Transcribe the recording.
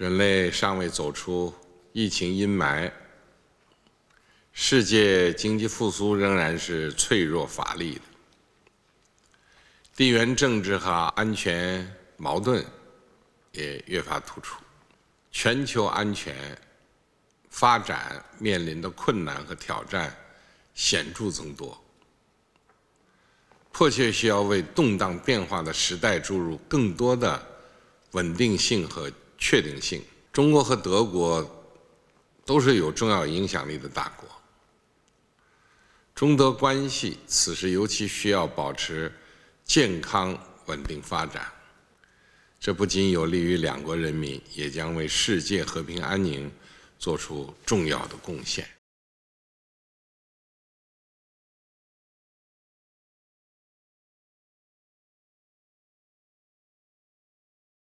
人类尚未走出疫情阴霾，世界经济复苏仍然是脆弱乏力的，地缘政治和安全矛盾也越发突出，全球安全发展面临的困难和挑战显著增多，迫切需要为动荡变化的时代注入更多的稳定性和。确定性。中国和德国都是有重要影响力的大国，中德关系此时尤其需要保持健康、稳定发展。这不仅有利于两国人民，也将为世界和平安宁做出重要的贡献。